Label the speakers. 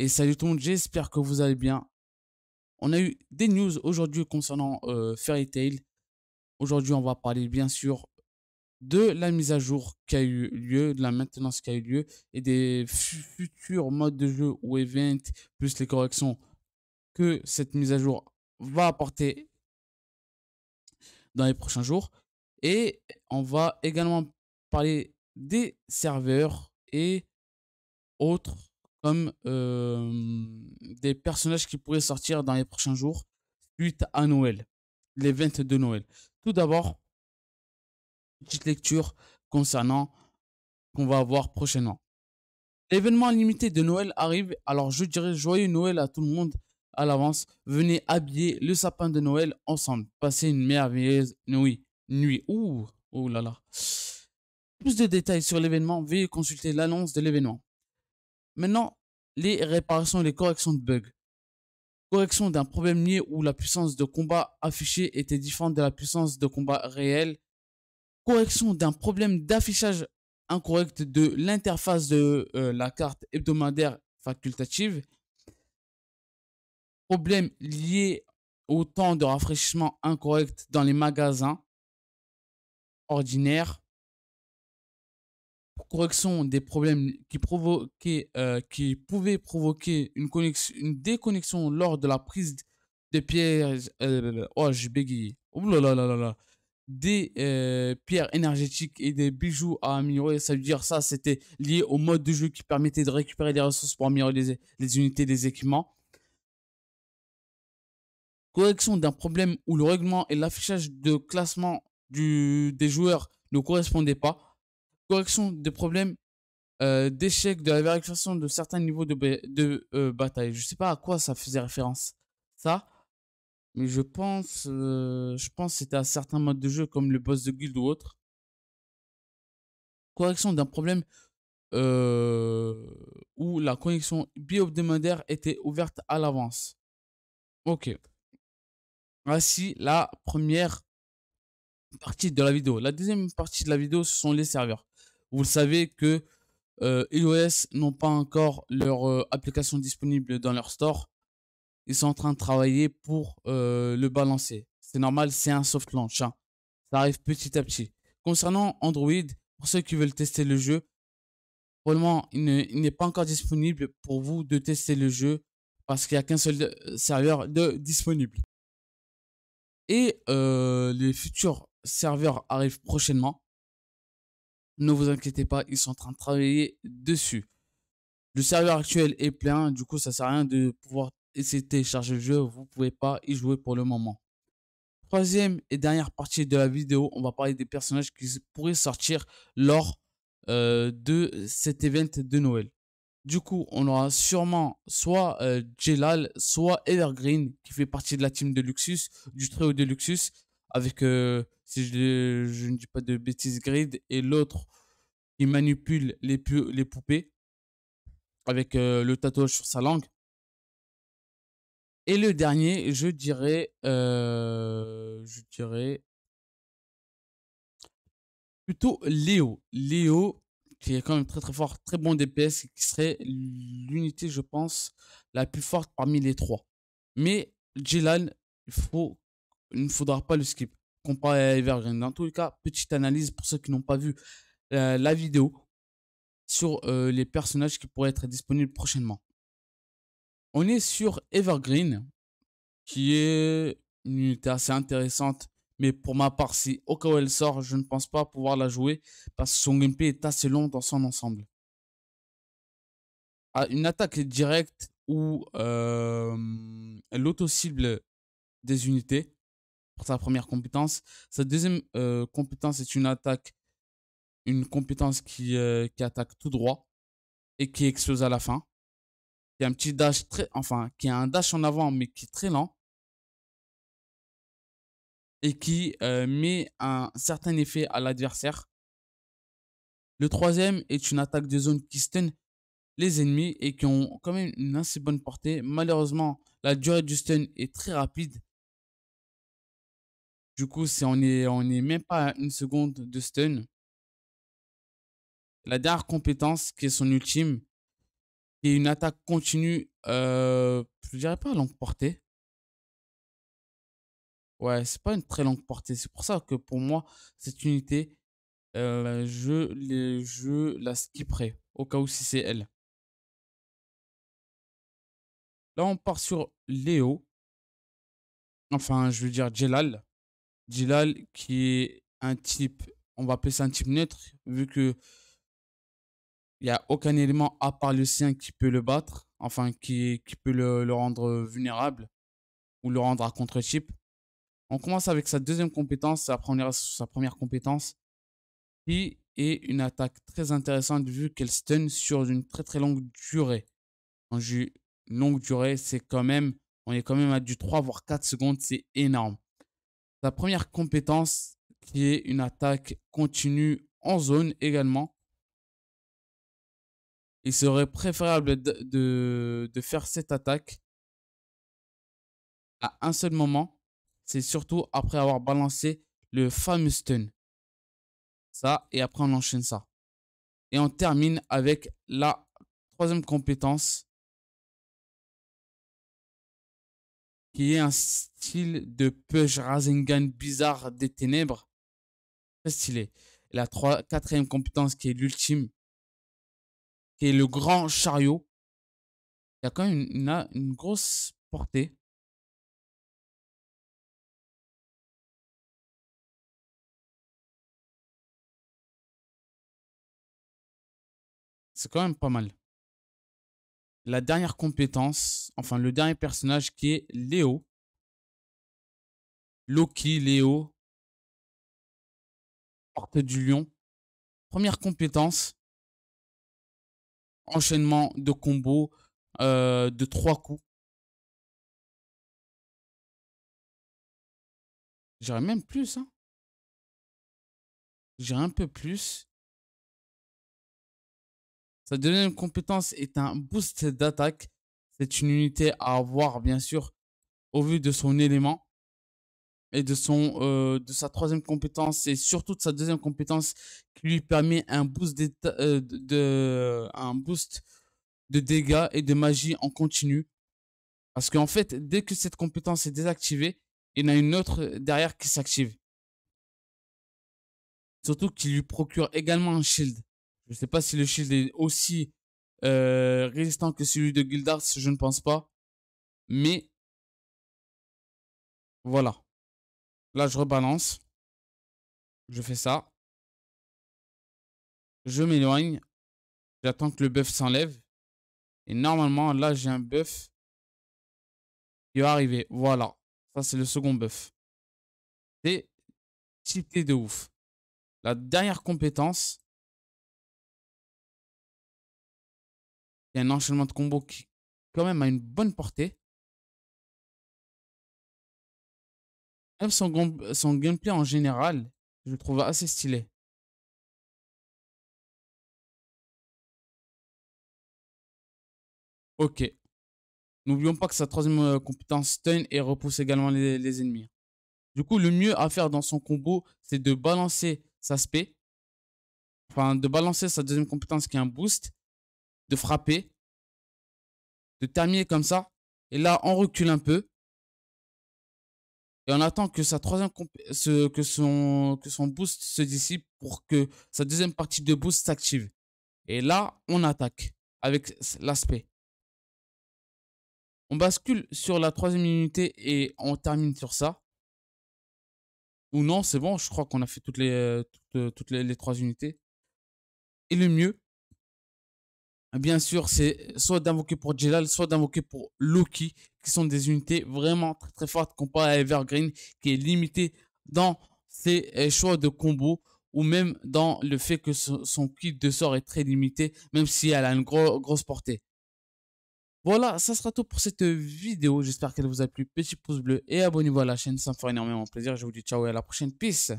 Speaker 1: Et salut tout le monde, j'espère que vous allez bien. On a eu des news aujourd'hui concernant euh, Fairy Tail. Aujourd'hui, on va parler bien sûr de la mise à jour qui a eu lieu, de la maintenance qui a eu lieu et des futurs modes de jeu ou événements plus les corrections que cette mise à jour va apporter dans les prochains jours. Et on va également parler des serveurs et autres comme euh, des personnages qui pourraient sortir dans les prochains jours suite à Noël, les de Noël. Tout d'abord, petite lecture concernant qu'on va avoir prochainement. L'événement limité de Noël arrive, alors je dirais joyeux Noël à tout le monde à l'avance. Venez habiller le sapin de Noël ensemble. Passez une merveilleuse nuit. Nuit. Ouh, oh là là. Plus de détails sur l'événement, veuillez consulter l'annonce de l'événement. Maintenant, les réparations, et les corrections de bugs. Correction d'un problème lié où la puissance de combat affichée était différente de la puissance de combat réelle. Correction d'un problème d'affichage incorrect de l'interface de euh, la carte hebdomadaire facultative. Problème lié au temps de rafraîchissement incorrect dans les magasins ordinaires correction des problèmes qui, euh, pouvaient provoquer une, déconnexion lors de la prise euh, oh, des pierres. Euh, des pierres énergétiques et des bijoux à améliorer. Ça veut dire ça, c'était lié au mode de jeu qui permettait de récupérer des ressources pour améliorer les, unités des équipements. Correction d'un problème où le règlement et l'affichage de classement des joueurs ne correspondaient pas correction des problèmes euh, d'échec, de la vérification de certains niveaux de, de euh, bataille. Je sais pas à quoi ça faisait référence, ça. Mais je pense, que euh, je pense c'était à certains modes de jeu comme le boss de guild ou autre. Correction d'un problème où la connexion bi-hebdomadaire était ouverte à l'avance. Ok. Voici la première partie de la vidéo. La deuxième partie de la vidéo, ce sont les serveurs. Vous le savez que iOS euh, n'ont pas encore leur euh, application disponible dans leur store. Ils sont en train de travailler pour euh, le balancer. C'est normal, c'est un soft launch. Hein. Ça arrive petit à petit. Concernant Android, pour ceux qui veulent tester le jeu, probablement il n'est pas encore disponible pour vous de tester le jeu parce qu'il n'y a qu'un seul serveur de disponible. Et les futurs serveurs arrivent prochainement. Ne vous inquiétez pas, ils sont en train de travailler dessus. Le serveur actuel est plein, du coup ça sert à rien de pouvoir essayer de télécharger le jeu, vous pouvez pas y jouer pour le moment. Troisième et dernière partie de la vidéo, on va parler des personnages qui pourraient sortir lors euh, de cet événement de Noël. Du coup, on aura sûrement soit gelal euh, Jelal, soit Evergreen, qui fait partie de la team de Luxus, du trio de Luxus, avec, euh, si je, ne dis pas de bêtises, Grid, et l'autre, qui manipule les, les poupées avec euh, le tatouage
Speaker 2: sur sa langue. Et le dernier, je dirais, euh, je dirais plutôt Léo.
Speaker 1: Léo, qui est quand même très très fort, très bon DPS, qui serait l'unité, je pense, la plus forte parmi les trois. Mais Jilan, il faut il ne faudra pas le skip. Comparé à Evergreen. Dans tous les cas, petite analyse pour ceux qui n'ont pas vu euh, la vidéo sur euh, les personnages qui pourraient être disponibles prochainement. On est sur Evergreen, qui est une unité assez intéressante. Mais pour ma part, si au cas où elle sort, je ne pense pas pouvoir la jouer parce que son gameplay est assez long dans son ensemble. Ah, une attaque directe ou euh, l'auto-cible des unités sa première compétence. Sa deuxième euh, compétence est une attaque, une compétence euh, qui, attaque tout droit et qui explose à la fin. Qui a un petit dash très, enfin, qui a un dash en avant mais qui est très lent et qui euh, met un certain effet à l'adversaire. Le troisième est une attaque de zone qui stun les ennemis et qui ont quand même une assez bonne portée. Malheureusement, la durée du stun est très rapide du coup, c'est on est on n'est même pas une seconde de stun.
Speaker 2: La dernière compétence qui est son ultime, qui est une attaque continue, euh, je dirais pas à longue portée.
Speaker 1: Ouais, c'est pas une très longue portée. C'est pour ça que pour moi, cette unité, euh,
Speaker 2: je, les, je la skipperai au cas où si c'est elle. Là, on part sur Léo. Enfin, je veux
Speaker 1: dire Jelal. Jilal qui est un type, on va appeler ça un type neutre, vu que il n'y a aucun élément à part le sien qui peut le battre, enfin qui, qui peut le, rendre vulnérable ou le rendre à contre-chip. On commence avec sa deuxième compétence, sa première, sa première compétence, qui est une attaque très intéressante vu qu'elle stun sur une très très longue durée. En longue durée, c'est quand même, on est quand même à du 3 voire 4 secondes, c'est énorme. Sa première compétence, qui est une attaque continue en zone également. Il serait préférable de, de faire cette attaque à un seul moment. C'est surtout après avoir balancé le fameux stun. Ça, et après on
Speaker 2: enchaîne ça. Et on termine avec la troisième compétence qui est un style de Push
Speaker 1: Rasengan bizarre des ténèbres. Très stylé. la quatrième
Speaker 2: compétence qui est l'ultime, qui est le grand chariot. Il y a quand même une grosse portée. C'est quand même pas mal la dernière compétence, enfin le dernier personnage qui est Léo. Loki, Léo, porte du lion. Première compétence, enchaînement de combos euh, de trois coups. J'aurais même plus. Hein. un peu plus. Sa deuxième compétence est un boost d'attaque.
Speaker 1: C'est une unité à avoir, bien sûr, au vu de son élément et de, son, euh, de sa troisième compétence et surtout de sa deuxième compétence qui lui permet un boost, euh, de, un boost de dégâts et de magie en continu. Parce qu'en fait, dès que cette compétence est désactivée, il y en a une autre derrière qui s'active. Surtout qui lui procure également un shield. Je ne sais pas si le shield est aussi euh, résistant que celui de
Speaker 2: Guildars, je ne pense pas. Mais voilà. Là, je rebalance. Je fais ça. Je m'éloigne. J'attends que le buff s'enlève. Et normalement,
Speaker 1: là, j'ai un buff qui va arriver. Voilà. Ça, c'est le second buff.
Speaker 2: C'est cheaté de ouf. La dernière compétence, un enchaînement de combos qui, quand même, a une bonne portée. Même son, son gameplay en général, je le trouve assez stylé. Ok. N'oublions pas que sa troisième euh, compétence stun et repousse également les, les, ennemis.
Speaker 1: Du coup, le mieux à faire dans son combo, c'est de balancer sa spé.
Speaker 2: Enfin, de balancer sa deuxième compétence qui est un boost. De frapper de terminer comme ça. Et là, on recule un peu. Et on attend
Speaker 1: que sa troisième que son que son boost se dissipe pour que sa deuxième partie de boost s'active. Et là, on attaque avec l'aspect. On bascule sur la troisième unité et on termine sur ça. Ou non, c'est bon, je crois qu'on a fait toutes les, euh, toutes, les trois unités. Et le mieux, bien sûr, c'est soit d'invoquer pour Jelal, soit d'invoquer pour Loki, qui sont des unités vraiment très très fortes comparées à Evergreen, qui est limitée dans ses euh, choix de combo ou même dans le fait que son kit de sort est très limité, même si elle a une grosse portée. Voilà, ça sera tout pour cette vidéo. J'espère qu'elle vous a plu. Petit pouce bleu et abonnez-vous à la chaîne, ça me fera énormément plaisir. Je vous dis ciao et à la prochaine. Peace